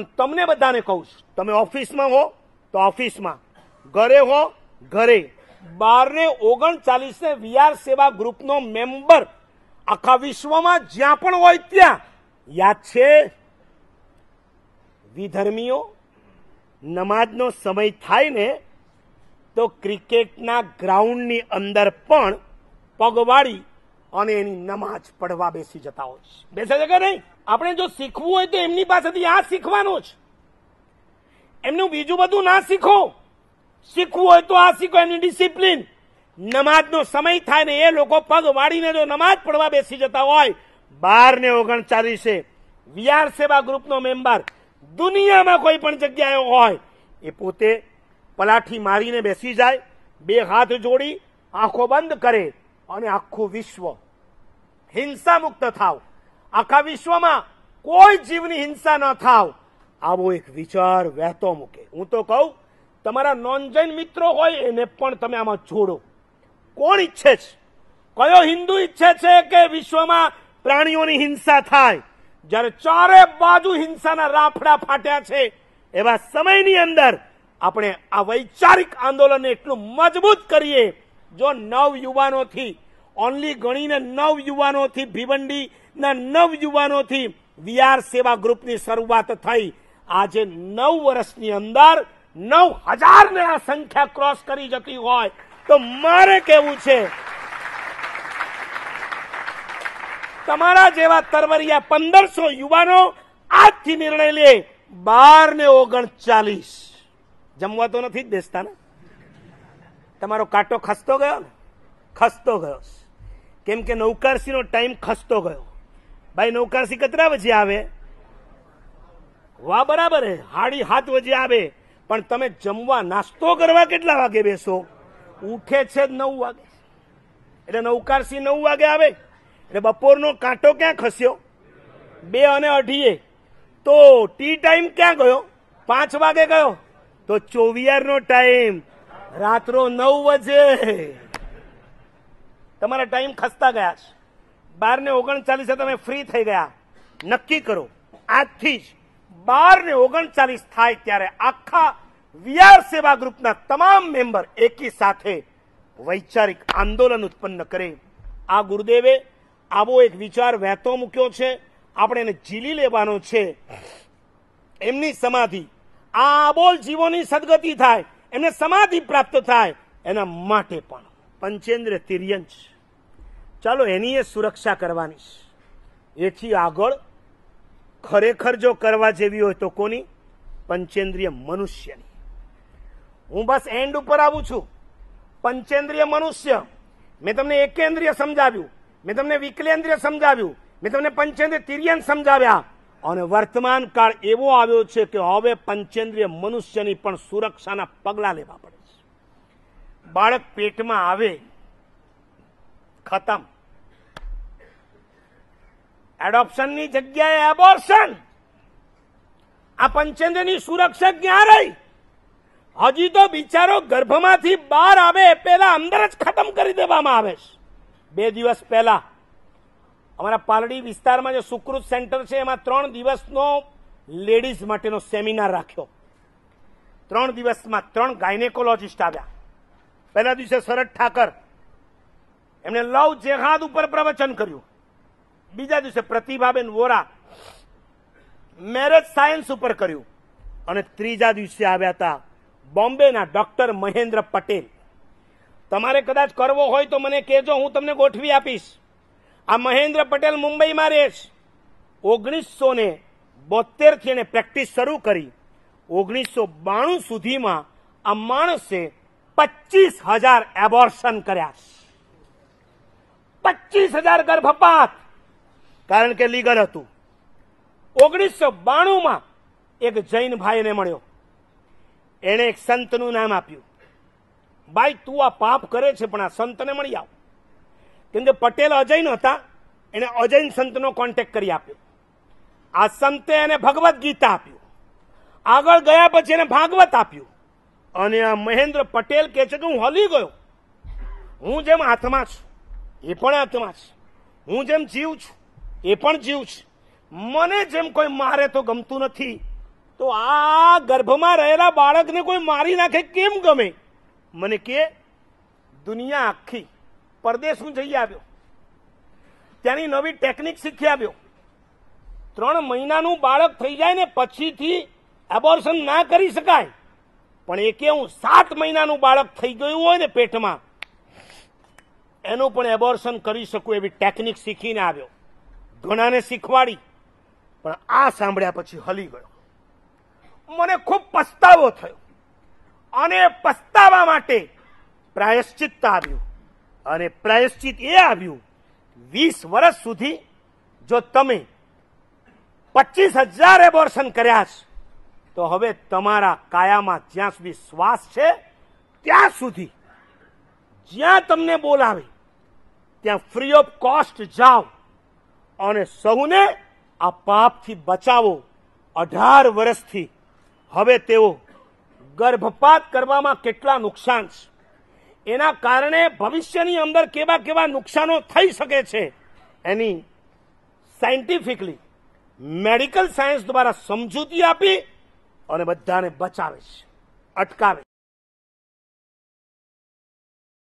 પણ તમને બધાને કહું છું તમે ઓફિસમાં હો તો ઓફિસમાં ઘરે હો ઘરે બારને ઓગણચાલીસને વીઆર સેવા ગ્રુપનો મેમ્બર આખા વિશ્વમાં જ્યાં પણ હોય ત્યાં યાદ છે વિધર્મીઓ નમાજનો સમય થાય ને તો ક્રિકેટના ગ્રાઉન્ડની અંદર પણ પગવાળી અને એની નમાજ પડવા બેસી જતા હોય છે બેસે છે કે નહીં આપણે જો શીખવું હોય તો એમની પાસેથી આ શીખવાનું જ એમનું બીજું બધું ના શીખો શીખવું હોય તો આ શીખો એમની ડિસિપ્લિન નમાજનો સમય થાય ને એ લોકો પગ વાળીને જો નમાજ પડવા બેસી જતા હોય બાર ને ઓગણચાલીસે વિયાર સેવા ગ્રુપનો મેમ્બર દુનિયામાં કોઈ પણ જગ્યાએ હોય એ પોતે પલાઠી મારીને બેસી જાય બે હાથ જોડી આંખો બંધ કરે અને આખું વિશ્વ હિંસા મુક્ત થાવ આખા વિશ્વમાં કોઈ જીવની હિંસા ન થાવ આવો એક વિચાર વહેતો મૂકે હું તો કહું તમારા નોનજૈન મિત્રો હોય એને પણ તમે આમાં જોડો કોણ ઈચ્છે છે કયો હિન્દુ ઈચ્છે છે કે વિશ્વમાં પ્રાણીઓની હિંસા થાય જ્યારે ચારે બાજુ હિંસાના રાફડા ફાટ્યા છે એવા સમયની અંદર આપણે આ વૈચારિક આંદોલનને એટલું મજબૂત કરીએ જો નવ યુવાનોથી ઓનલી ગણીને નવ યુવાનોથી ભીવંડીના નવ યુવાનોથી વીઆર સેવા ગ્રુપની શરૂઆત થઈ આજે નવ વર્ષની અંદર નવ હજારને આ સંખ્યા ક્રોસ કરી જતી હોય તો મારે કેવું છે તમારા જેવા તરવરિયા પંદરસો યુવાનો આજથી નિર્ણય લે બાર ને ઓગણચાલીસ જમવા તો નથી જ બેસતા ને તમારો કાંટો ખસતો ગયો ને ખસતો ગયો કેમ કે નૌકારસીનો ટાઈમ ખસતો ગયો ભાઈ નૌકારસી કતરા વચ્ચે આવે વાહ બરાબર હે હાડી હાથ વચ્ચે આવે પણ તમે જમવા નાસ્તો કરવા કેટલા વાગે બેસો ઉઠે છે નવ વાગે એટલે નૌકારસી નવ વાગે આવે એટલે બપોરનો કાંટો ક્યાં ખસ્યો બે અને અઢીએ તો ટી ટાઈમ ક્યાં ગયો પાંચ વાગે ગયો તો ચોવીયારનો ટાઈમ રાત્રો નવ વજે તમારા ટાઈમ ખસતા ગયા છે બાર ને ઓગણચાલીસે તમે ફ્રી થઈ ગયા નક્કી કરો આજથી જ બાર ને ઓગણચાલીસ થાય ત્યારે આખા વીઆર સેવા ગ્રુપના તમામ મેમ્બર એકી સાથે વૈચારિક આંદોલન ઉત્પન્ન કરે આ ગુરુદેવે આવો એક વિચાર વહેતો મૂક્યો છે આપણે એને ઝીલી લેવાનો છે એમની સમાધિ આ આબોલ જીવોની સદગતિ થાય એમને સમાધિ પ્રાપ્ત થાય એના માટે પણ પંચેન્દ્ર તિર્યંશ ચાલો એની એ સુરક્ષા કરવાની છે એથી આગળ ખરેખર જો કરવા જેવી હોય તો કોની પંચેન્દ્રિય મનુષ્યની હું બસ એન્ડ ઉપર આવું છું પંચેન્દ્રિય મનુષ્ય મેં તમને એકેન્દ્રિય સમજાવ્યું મેં તમને વિકલેન્દ્રિય સમજાવ્યું મેં તમને પંચેન્દ્રિય તિર્યન સમજાવ્યા અને વર્તમાન કાળ એવો આવ્યો છે કે હવે પંચેન્દ્રિય મનુષ્યની પણ સુરક્ષાના પગલાં લેવા પડે છે બાળક પેટમાં આવે ખતમ એડોપ્શનની જગ્યાએ એબોર્શન આ પંચેન્દ્રની સુરક્ષા ક્યાં રહી હજી તો બિચારો ગર્ભમાંથી બહાર આવે પેલા અંદર જ ખતમ કરી દેવામાં આવે છે બે દિવસ પહેલા અમારા પાલડી વિસ્તારમાં જે સુકૃત સેન્ટર છે એમાં ત્રણ દિવસનો લેડીઝ માટેનો સેમિનાર રાખ્યો ત્રણ દિવસમાં ત્રણ ગાયનેકોલોજીસ્ટ આવ્યા પહેલા દિવસે શરદ ઠાકર એમણે લવ જેહાદ ઉપર પ્રવચન કર્યું બીજા દિવસે પ્રતિભાબેન વોરા મેરેજ સાયન્સ ઉપર કર્યું અને ત્રીજા દિવસે આવ્યા હતા બોમ્બેના ડોક્ટર મહેન્દ્ર પટેલ તમારે કદાચ કરવો હોય તો મને કહેજો હું તમને ગોઠવી આપીશ આ મહેન્દ્ર પટેલ મુંબઈમાં રહે છે ઓગણીસો ને બોતેરથી એને પ્રેક્ટિસ શરૂ કરી ઓગણીસો બાણું સુધીમાં આ માણસે પચીસ હજાર એબોર્શન કર્યા પચીસ હજાર ગર્ભપાત કારણ કે લીગલ હતું ઓગણીસો બાણુંમાં એક જૈન ભાઈને મળ્યો એણે એક સંતનું નામ આપ્યું ભાઈ તું આ પાપ કરે છે પણ આ સંતને મળી આવ કેમ કે પટેલ અજૈન હતા એણે અજૈન સંતનો કોન્ટેક્ટ કરી આપ્યો આ સંતે એને ભગવદ્ ગીતા આપ્યું આગળ ગયા પછી એને ભાગવત આપ્યું અને આ મહેન્દ્ર પટેલ કહે છે કે હું હલી ગયો હું જેમ આત્મા છું એ પણ આત્મા છે હું જેમ જીવ છું એ પણ જીવ છે મને જેમ કોઈ મારે તો ગમતું નથી તો આ ગર્ભમાં રહેલા બાળકને કોઈ મારી નાખે કેમ ગમે મને કે દુનિયા આખી પરદેશ હું જઈ આવ્યો ત્યાંની નવી ટેકનિક શીખી આવ્યો ત્રણ મહિનાનું બાળક થઈ જાય ને પછીથી એબોર્શન ના કરી શકાય પણ એકે કેવું સાત મહિનાનું બાળક થઈ ગયું હોય ને પેટમાં એનું પણ એબોર્શન કરી શકું એવી ટેકનિક શીખીને આવ્યો ઘણાને શીખવાડી પણ આ સાંભળ્યા પછી હલી ગયો મને ખૂબ પસ્તાવો થયો અને પસ્તાવા માટે પ્રાયશ્ચિત આવ્યું અને પ્રાયશ્ચિત એ આવ્યું વીસ વર્ષ સુધી જો તમે પચીસ હજાર એબોર્શન કર્યા છે તો હવે તમારા કાયામાં જ્યાં સુધી શ્વાસ છે ત્યાં સુધી જ્યાં તમને બોલાવે ત્યાં ફ્રી ઓફ કોસ્ટ જાઓ અને સૌને આ પાપથી બચાવો અઢાર વર્ષથી હવે તેઓ ગર્ભપાત કરવામાં કેટલા નુકસાન છે એના કારણે ભવિષ્યની અંદર કેવા કેવા નુકસાનો થઈ શકે છે એની સાયન્ટિફિકલી મેડિકલ સાયન્સ દ્વારા સમજૂતી આપી અને બધાને બચાવે છે અટકાવે